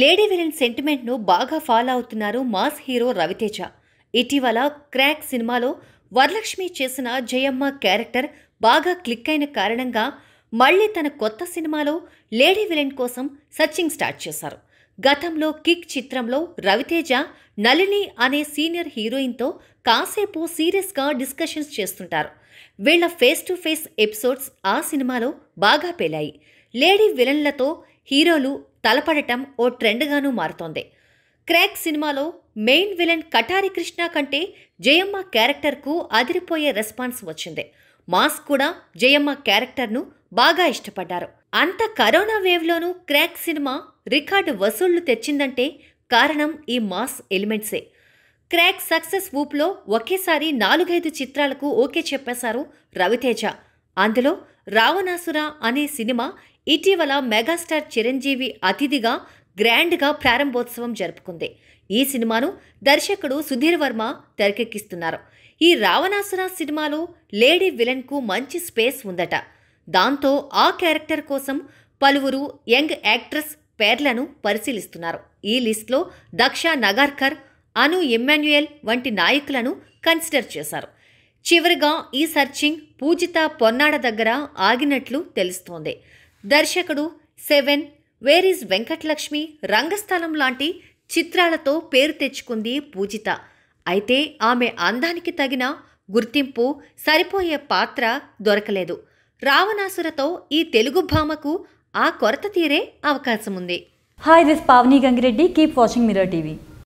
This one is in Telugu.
లేడీ విలన్ సెంటిమెంట్ను బాగా ఫాలో అవుతున్నారు మాస్ హీరో రవితేజ ఇటీవల క్రాక్ సినిమాలో వరలక్ష్మి చేసిన జయమ్మ క్యారెక్టర్ బాగా క్లిక్ అయిన కారణంగా మళ్ళీ తన కొత్త సినిమాలో లేడీ విలన్ కోసం సర్చింగ్ స్టార్ట్ చేశారు గతంలో కిక్ చిత్రంలో రవితేజ నళిని అనే సీనియర్ హీరోయిన్తో కాసేపు సీరియస్గా డిస్కషన్స్ చేస్తుంటారు వీళ్ల ఫేస్ టు ఫేస్ ఎపిసోడ్స్ ఆ సినిమాలో బాగా పేలాయి లేడీ విలన్లతో హీరోలు తలపడటం ఓ ట్రెండ్గానూ మారుతోంది క్రాక్ సినిమాలో మెయిన్ విలన్ కటారి కృష్ణ కంటే జయమ్మ క్యారెక్టర్కు అదిరిపోయే రెస్పాన్స్ వచ్చింది మాస్ కూడా జయమ్మ క్యారెక్టర్ను బాగా ఇష్టపడ్డారు అంత కరోనా వేవ్లోనూ క్రాక్ సినిమా రికార్డు వసూళ్లు తెచ్చిందంటే కారణం ఈ మాస్ ఎలిమెంట్సే క్రాక్ సక్సెస్ ఊప్లో ఒకేసారి నాలుగైదు చిత్రాలకు ఓకే చెప్పేశారు రవితేజ అందులో రావణాసుర అనే సినిమా ఇటీవల మెగాస్టార్ చిరంజీవి అతిథిగా గ్రాండ్గా ప్రారంభోత్సవం జరుపుకుంది ఈ సినిమాను దర్శకుడు సుధీర్ వర్మ తెరకెక్కిస్తున్నారు ఈ రావణాసుర సినిమాలో లేడీ విలన్కు మంచి స్పేస్ ఉందట దాంతో ఆ క్యారెక్టర్ కోసం పలువురు యంగ్ యాక్ట్రెస్ పేర్లను పరిశీలిస్తున్నారు ఈ లిస్ట్లో దక్ష నగార్కర్ అను ఎమ్మాన్యుయల్ వంటి నాయకులను కన్సిడర్ చేశారు చివరిగా ఈ సర్చింగ్ పూజిత పొన్నాడ దగ్గర ఆగినట్లు తెలుస్తోంది దర్శకుడు సెవెన్ వేర్ ఈజ్ వెంకటలక్ష్మి రంగస్థలం లాంటి చిత్రాలతో పేరు తెచ్చుకుంది పూజిత అయితే ఆమె అందానికి తగిన గుర్తింపు సరిపోయే పాత్ర దొరకలేదు రావణాసురతో ఈ తెలుగు భామకు ఆ కొరత తీరే అవకాశం ఉంది hi this Pavani Gangireddy keep watching Mirror TV